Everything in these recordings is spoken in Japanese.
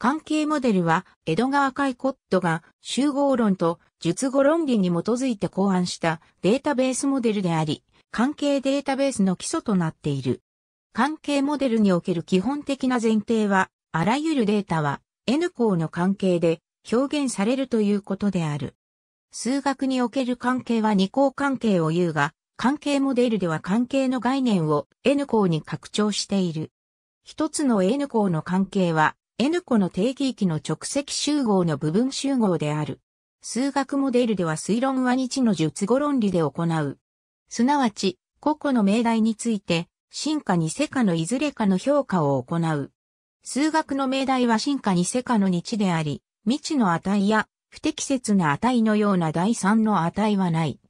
関係モデルは、江戸川海コットが集合論と述語論理に基づいて考案したデータベースモデルであり、関係データベースの基礎となっている。関係モデルにおける基本的な前提は、あらゆるデータは N 項の関係で表現されるということである。数学における関係は二項関係を言うが、関係モデルでは関係の概念を N 項に拡張している。一つの N 項の関係は N 個の定義域の直積集合の部分集合である。数学モデルでは推論は日の術語論理で行う。すなわち、個々の命題について、進化に世かのいずれかの評価を行う。数学の命題は進化に世かの日であり、未知の値や不適切な値のような第三の値はない。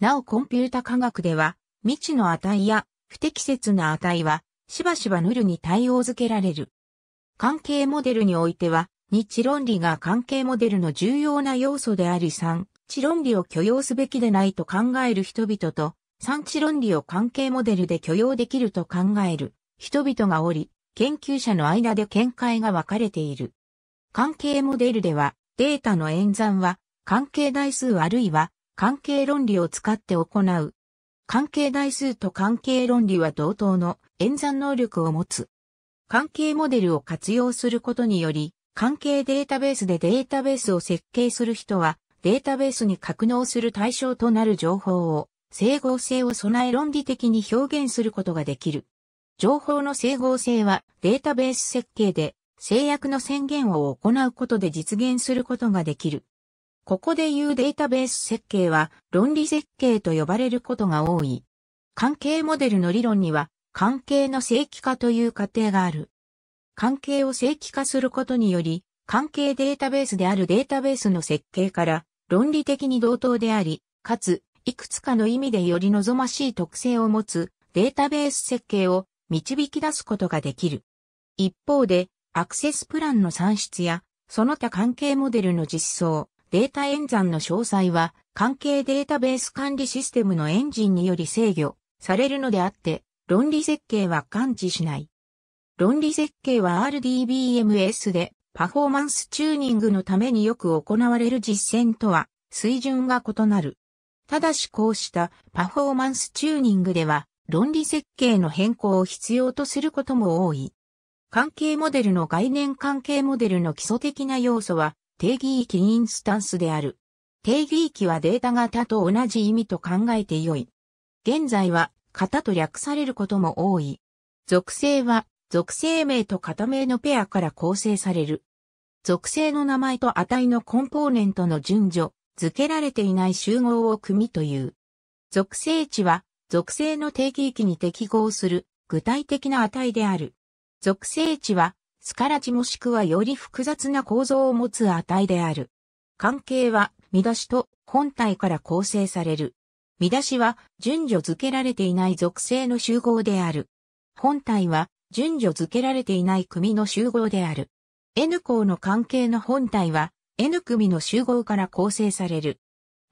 なおコンピュータ科学では、未知の値や不適切な値は、しばしばヌルに対応づけられる。関係モデルにおいては、日論理が関係モデルの重要な要素であり3、知論理を許容すべきでないと考える人々と、3知論理を関係モデルで許容できると考える人々がおり、研究者の間で見解が分かれている。関係モデルでは、データの演算は、関係代数あるいは、関係論理を使って行う。関係代数と関係論理は同等の演算能力を持つ。関係モデルを活用することにより、関係データベースでデータベースを設計する人は、データベースに格納する対象となる情報を、整合性を備え論理的に表現することができる。情報の整合性は、データベース設計で、制約の宣言を行うことで実現することができる。ここで言うデータベース設計は論理設計と呼ばれることが多い。関係モデルの理論には関係の正規化という過程がある。関係を正規化することにより、関係データベースであるデータベースの設計から論理的に同等であり、かつ、いくつかの意味でより望ましい特性を持つデータベース設計を導き出すことができる。一方で、アクセスプランの算出や、その他関係モデルの実装、データ演算の詳細は、関係データベース管理システムのエンジンにより制御されるのであって、論理設計は感知しない。論理設計は RDBMS でパフォーマンスチューニングのためによく行われる実践とは水準が異なる。ただしこうしたパフォーマンスチューニングでは論理設計の変更を必要とすることも多い。関係モデルの概念関係モデルの基礎的な要素は定義域インスタンスである。定義域はデータ型と同じ意味と考えてよい。現在は型と略されることも多い。属性は、属性名と型名のペアから構成される。属性の名前と値のコンポーネントの順序、付けられていない集合を組みという。属性値は、属性の定義域に適合する具体的な値である。属性値は、スカラ値もしくはより複雑な構造を持つ値である。関係は、見出しと本体から構成される。見出しは順序付けられていない属性の集合である。本体は順序付けられていない組の集合である。N 項の関係の本体は N 組の集合から構成される。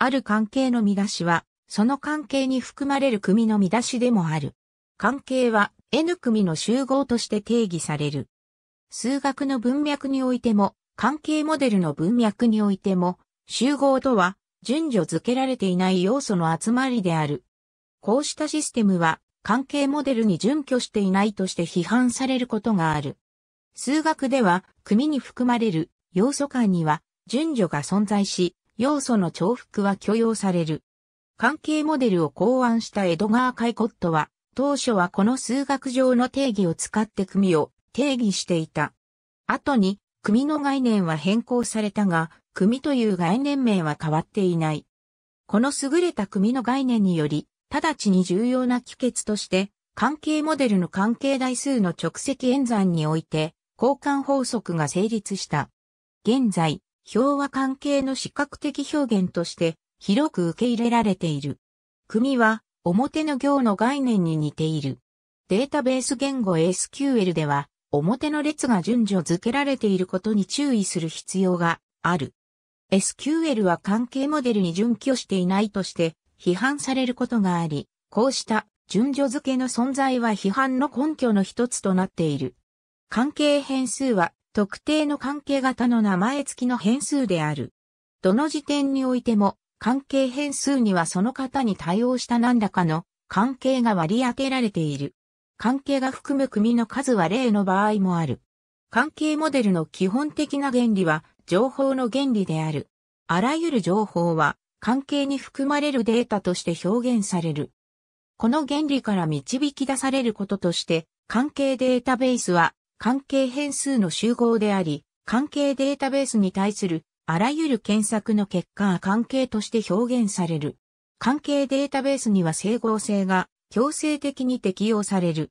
ある関係の見出しは、その関係に含まれる組の見出しでもある。関係は N 組の集合として定義される。数学の文脈においても、関係モデルの文脈においても、集合とは順序付けられていない要素の集まりである。こうしたシステムは関係モデルに準拠していないとして批判されることがある。数学では組に含まれる要素間には順序が存在し、要素の重複は許容される。関係モデルを考案したエドガー・カイコットは、当初はこの数学上の定義を使って組を定義していた。後に、組の概念は変更されたが、組という概念名は変わっていない。この優れた組の概念により、直ちに重要な帰結として、関係モデルの関係台数の直積演算において、交換法則が成立した。現在、表は関係の視覚的表現として、広く受け入れられている。組は、表の行の概念に似ている。データベース言語 SQL では、表の列が順序付けられていることに注意する必要がある。SQL は関係モデルに準拠していないとして批判されることがあり、こうした順序付けの存在は批判の根拠の一つとなっている。関係変数は特定の関係型の名前付きの変数である。どの時点においても関係変数にはその方に対応した何らかの関係が割り当てられている。関係が含む組の数は例の場合もある。関係モデルの基本的な原理は情報の原理である。あらゆる情報は関係に含まれるデータとして表現される。この原理から導き出されることとして、関係データベースは関係変数の集合であり、関係データベースに対するあらゆる検索の結果が関係として表現される。関係データベースには整合性が強制的に適用される。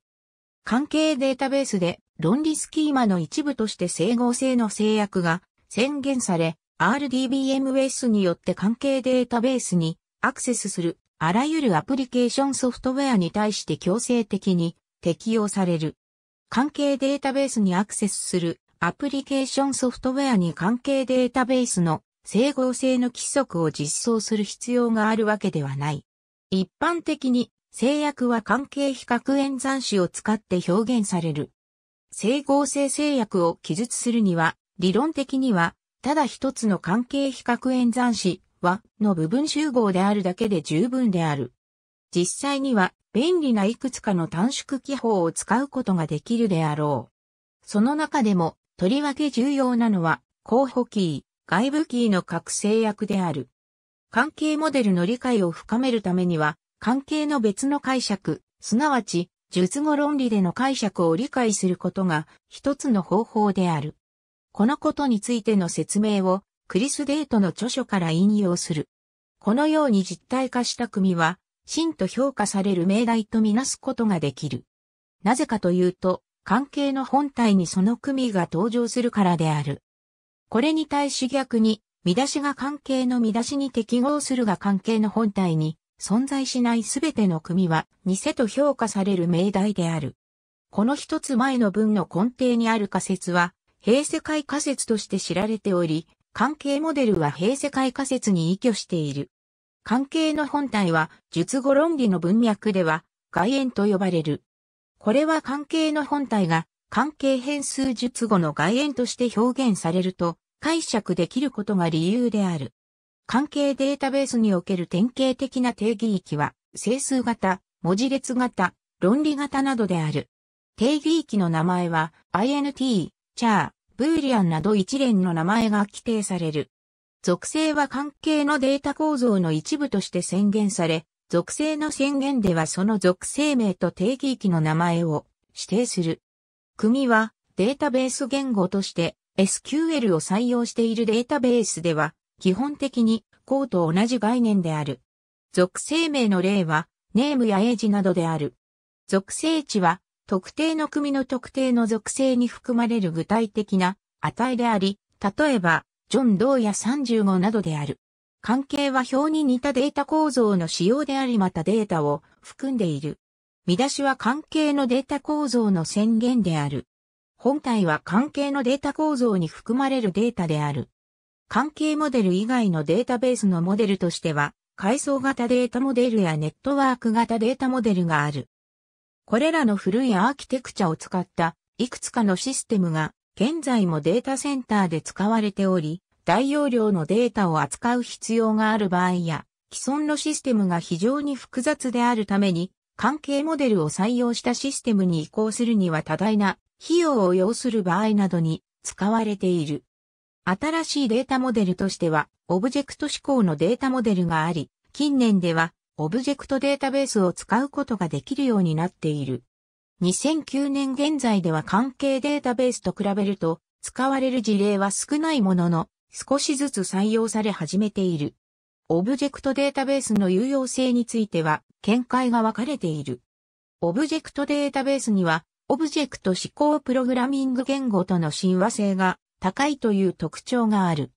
関係データベースで論理スキーマの一部として整合性の制約が宣言され、RDBMS によって関係データベースにアクセスするあらゆるアプリケーションソフトウェアに対して強制的に適用される。関係データベースにアクセスするアプリケーションソフトウェアに関係データベースの整合性の規則を実装する必要があるわけではない。一般的に制約は関係比較演算子を使って表現される。整合性制約を記述するには理論的には、ただ一つの関係比較演算子はの部分集合であるだけで十分である。実際には便利ないくつかの短縮記法を使うことができるであろう。その中でも、とりわけ重要なのは、候補キー、外部キーの覚醒役である。関係モデルの理解を深めるためには、関係の別の解釈、すなわち、術語論理での解釈を理解することが一つの方法である。このことについての説明をクリス・デートの著書から引用する。このように実体化した組は、真と評価される命題とみなすことができる。なぜかというと、関係の本体にその組が登場するからである。これに対し逆に、見出しが関係の見出しに適合するが関係の本体に存在しないすべての組は偽と評価される命題である。この一つ前の文の根底にある仮説は、平世界仮説として知られており、関係モデルは平世界仮説に依拠している。関係の本体は、術語論理の文脈では、外縁と呼ばれる。これは関係の本体が、関係変数術語の外縁として表現されると、解釈できることが理由である。関係データベースにおける典型的な定義域は、整数型、文字列型、論理型などである。定義域の名前は、INT、チャー、ブーリアンなど一連の名前が規定される。属性は関係のデータ構造の一部として宣言され、属性の宣言ではその属性名と定義域の名前を指定する。組はデータベース言語として SQL を採用しているデータベースでは基本的に項と同じ概念である。属性名の例はネームやエイジなどである。属性値は特定の組の特定の属性に含まれる具体的な値であり、例えば、ジョン・ドーや35などである。関係は表に似たデータ構造の仕様でありまたデータを含んでいる。見出しは関係のデータ構造の宣言である。本体は関係のデータ構造に含まれるデータである。関係モデル以外のデータベースのモデルとしては、階層型データモデルやネットワーク型データモデルがある。これらの古いアーキテクチャを使ったいくつかのシステムが現在もデータセンターで使われており、大容量のデータを扱う必要がある場合や、既存のシステムが非常に複雑であるために、関係モデルを採用したシステムに移行するには多大な費用を要する場合などに使われている。新しいデータモデルとしては、オブジェクト指向のデータモデルがあり、近年ではオブジェクトデータベースを使うことができるようになっている。2009年現在では関係データベースと比べると、使われる事例は少ないものの、少しずつ採用され始めている。オブジェクトデータベースの有用性については、見解が分かれている。オブジェクトデータベースには、オブジェクト指向プログラミング言語との親和性が高いという特徴がある。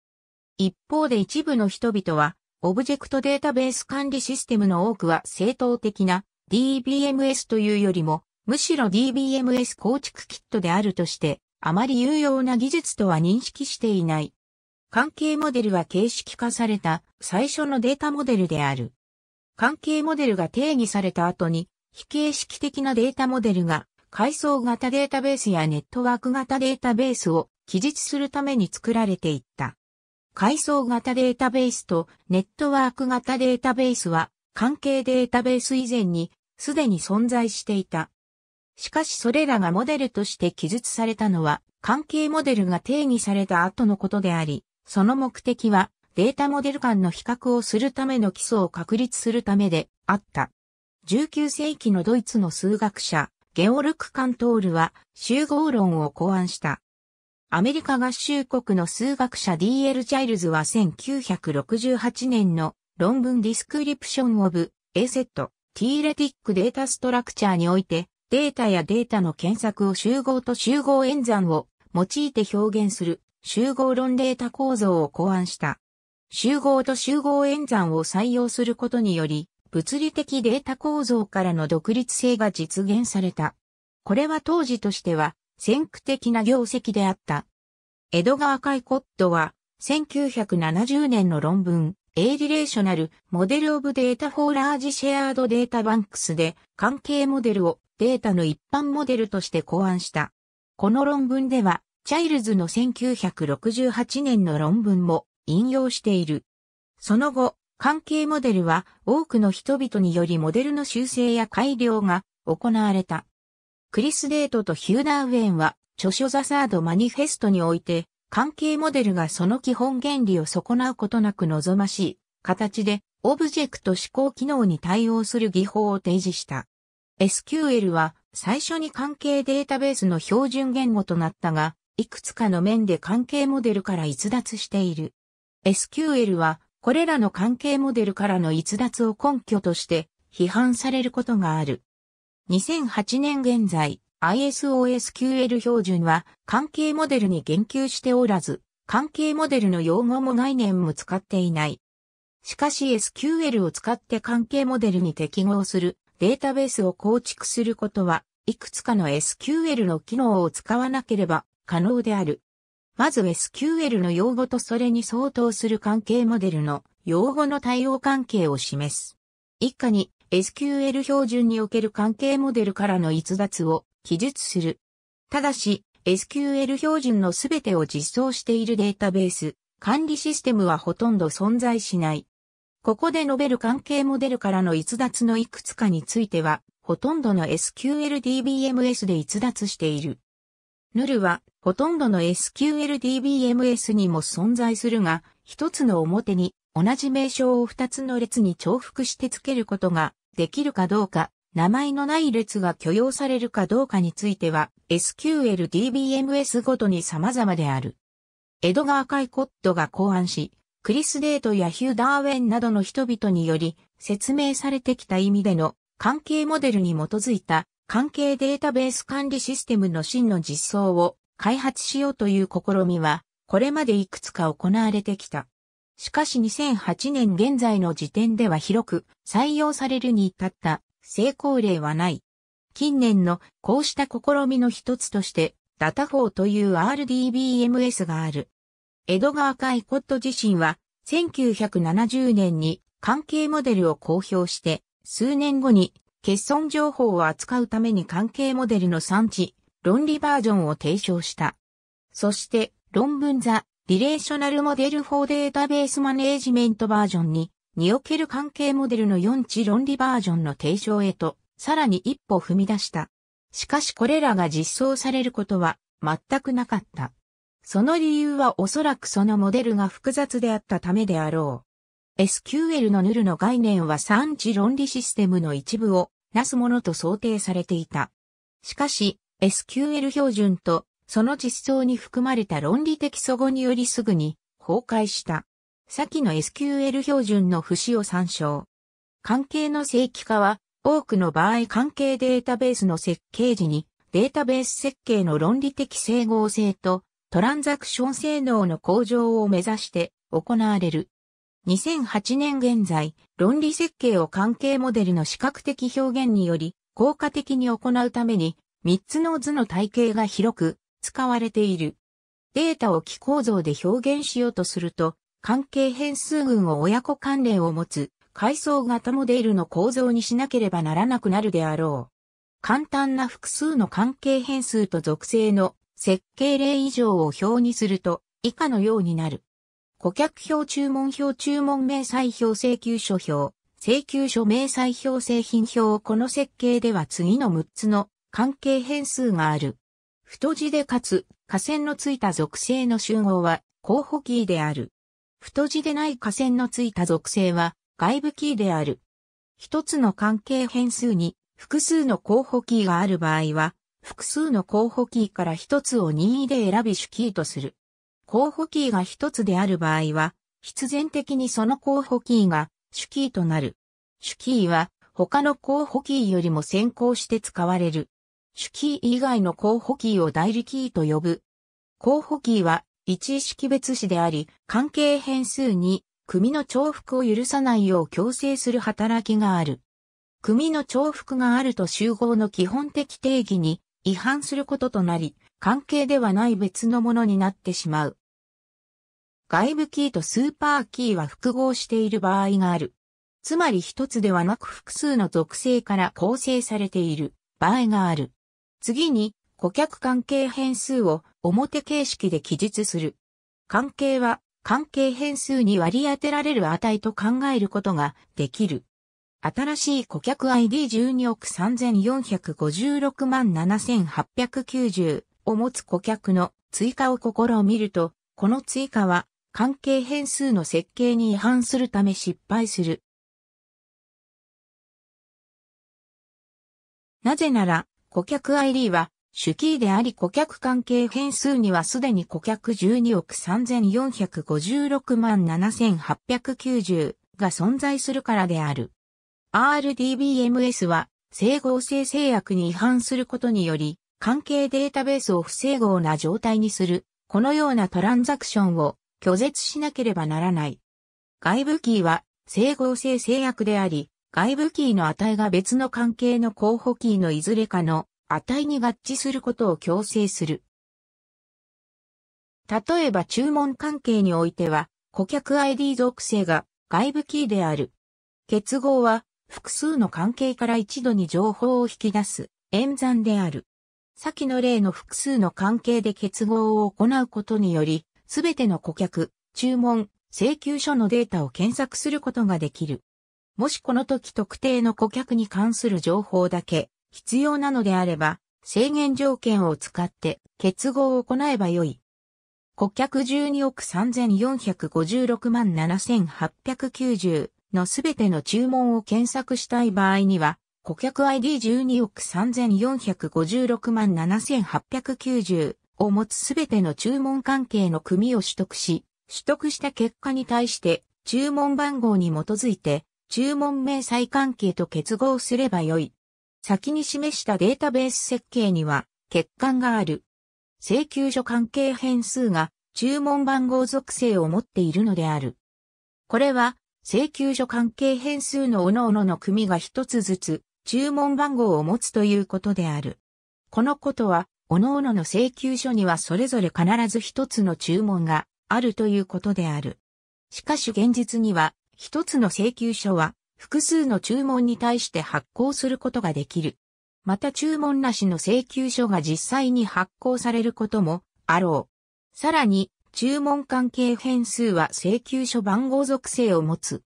一方で一部の人々は、オブジェクトデータベース管理システムの多くは正当的な DBMS というよりも、むしろ DBMS 構築キットであるとして、あまり有用な技術とは認識していない。関係モデルは形式化された最初のデータモデルである。関係モデルが定義された後に、非形式的なデータモデルが階層型データベースやネットワーク型データベースを記述するために作られていった。階層型データベースとネットワーク型データベースは関係データベース以前にすでに存在していた。しかしそれらがモデルとして記述されたのは関係モデルが定義された後のことであり、その目的はデータモデル間の比較をするための基礎を確立するためであった。19世紀のドイツの数学者、ゲオルク・カントールは集合論を考案した。アメリカ合衆国の数学者 D.L. チャイルズは1968年の論文ディスクリプションオブ A セットティーレティックデータストラクチャーにおいてデータやデータの検索を集合と集合演算を用いて表現する集合論データ構造を考案した。集合と集合演算を採用することにより、物理的データ構造からの独立性が実現された。これは当時としては先駆的な業績であった。江戸川海カイコットは、1970年の論文、A Relational Model of Data for Large Shared Data Banks で関係モデルをデータの一般モデルとして考案した。この論文では、チャイルズの1968年の論文も引用している。その後、関係モデルは多くの人々によりモデルの修正や改良が行われた。クリス・デートとヒューダー・ウェンは、著書ザ・サード・マニフェストにおいて、関係モデルがその基本原理を損なうことなく望ましい形で、オブジェクト思考機能に対応する技法を提示した。SQL は最初に関係データベースの標準言語となったが、いくつかの面で関係モデルから逸脱している。SQL はこれらの関係モデルからの逸脱を根拠として批判されることがある。2008年現在、ISOSQL 標準は関係モデルに言及しておらず、関係モデルの用語も概念も使っていない。しかし SQL を使って関係モデルに適合するデータベースを構築することは、いくつかの SQL の機能を使わなければ可能である。まず SQL の用語とそれに相当する関係モデルの用語の対応関係を示す。以下に SQL 標準における関係モデルからの逸脱を記述する。ただし、SQL 標準のすべてを実装しているデータベース、管理システムはほとんど存在しない。ここで述べる関係モデルからの逸脱のいくつかについては、ほとんどの SQLDBMS で逸脱している。ヌルは、ほとんどの SQLDBMS にも存在するが、一つの表に同じ名称を2つの列に重複して付けることができるかどうか、名前のない列が許容されるかどうかについては、SQL DBMS ごとに様々である。エドガー・カイコットが考案し、クリス・デートやヒュー・ダーウェンなどの人々により説明されてきた意味での関係モデルに基づいた関係データベース管理システムの真の実装を開発しようという試みは、これまでいくつか行われてきた。しかし2008年現在の時点では広く採用されるに至った成功例はない。近年のこうした試みの一つとして、ダタフォーという RDBMS がある。江戸川カイコット自身は、1970年に関係モデルを公表して、数年後に欠損情報を扱うために関係モデルの産地、論理バージョンを提唱した。そして、論文ザ・リレーショナルモデル4データベースマネージメントバージョンに、における関係モデルの4値論理バージョンの提唱へと、さらに一歩踏み出した。しかしこれらが実装されることは全くなかった。その理由はおそらくそのモデルが複雑であったためであろう。SQL のヌルの概念は3知論理システムの一部をなすものと想定されていた。しかし、SQL 標準とその実装に含まれた論理的祖語によりすぐに崩壊した。先の SQL 標準の節を参照。関係の正規化は、多くの場合関係データベースの設計時に、データベース設計の論理的整合性とトランザクション性能の向上を目指して行われる。2008年現在、論理設計を関係モデルの視覚的表現により効果的に行うために、3つの図の体系が広く使われている。データを気構造で表現しようとすると、関係変数群を親子関連を持つ階層型モデルの構造にしなければならなくなるであろう。簡単な複数の関係変数と属性の設計例以上を表にすると以下のようになる。顧客表注文表注文明細表請求書表、請求書明細表製品表この設計では次の6つの関係変数がある。太字でかつ、下線のついた属性の集合は、候補キーである。太字でない下線のついた属性は、外部キーである。一つの関係変数に、複数の候補キーがある場合は、複数の候補キーから一つを任意で選び主キーとする。候補キーが一つである場合は、必然的にその候補キーが主キーとなる。主キーは他の候補キーよりも先行して使われる。主キー以外の候補キーを代理キーと呼ぶ。候補キーは、一意識別詞であり、関係変数に、組の重複を許さないよう強制する働きがある。組の重複があると集合の基本的定義に違反することとなり、関係ではない別のものになってしまう。外部キーとスーパーキーは複合している場合がある。つまり一つではなく複数の属性から構成されている場合がある。次に、顧客関係変数を表形式で記述する。関係は関係変数に割り当てられる値と考えることができる。新しい顧客 ID12 億3456万7890を持つ顧客の追加を試みると、この追加は関係変数の設計に違反するため失敗する。なぜなら、顧客 ID は主キーであり顧客関係変数にはすでに顧客12億3456万7890が存在するからである。RDBMS は整合性制約に違反することにより関係データベースを不整合な状態にする、このようなトランザクションを拒絶しなければならない。外部キーは整合性制約であり、外部キーの値が別の関係の候補キーのいずれかの値に合致することを強制する。例えば注文関係においては、顧客 ID 属性が外部キーである。結合は複数の関係から一度に情報を引き出す演算である。先の例の複数の関係で結合を行うことにより、すべての顧客、注文、請求書のデータを検索することができる。もしこの時特定の顧客に関する情報だけ必要なのであれば、制限条件を使って結合を行えばよい。顧客12億3456万7890のすべての注文を検索したい場合には、顧客 ID12 億3456万7890を持つすべての注文関係の組を取得し、取得した結果に対して注文番号に基づいて注文明細関係と結合すればよい。先に示したデータベース設計には欠陥がある。請求書関係変数が注文番号属性を持っているのである。これは請求書関係変数の各々の組が一つずつ注文番号を持つということである。このことは各々の請求書にはそれぞれ必ず一つの注文があるということである。しかし現実には一つの請求書は複数の注文に対して発行することができる。また注文なしの請求書が実際に発行されることもあろう。さらに、注文関係変数は請求書番号属性を持つ。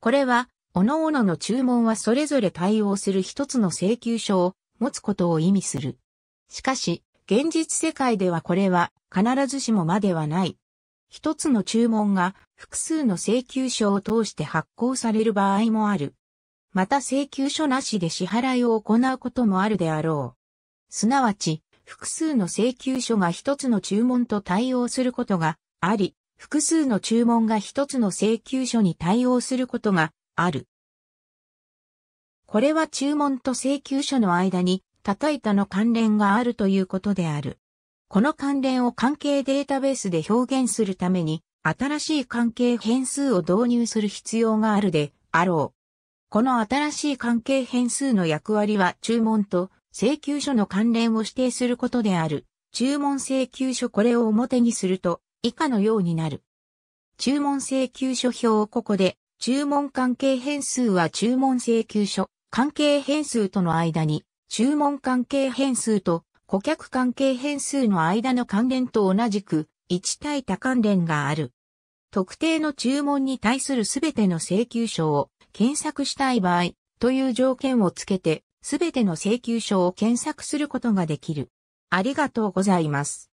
これは、各々の注文はそれぞれ対応する一つの請求書を持つことを意味する。しかし、現実世界ではこれは必ずしもまではない。一つの注文が複数の請求書を通して発行される場合もある。また請求書なしで支払いを行うこともあるであろう。すなわち、複数の請求書が一つの注文と対応することがあり、複数の注文が一つの請求書に対応することがある。これは注文と請求書の間に、叩いたの関連があるということである。この関連を関係データベースで表現するために、新しい関係変数を導入する必要があるであろう。この新しい関係変数の役割は注文と請求書の関連を指定することである。注文請求書これを表にすると以下のようになる。注文請求書表をここで、注文関係変数は注文請求書、関係変数との間に、注文関係変数と顧客関係変数の間の関連と同じく、一対多関連がある。特定の注文に対するすべての請求書を検索したい場合という条件をつけて、すべての請求書を検索することができる。ありがとうございます。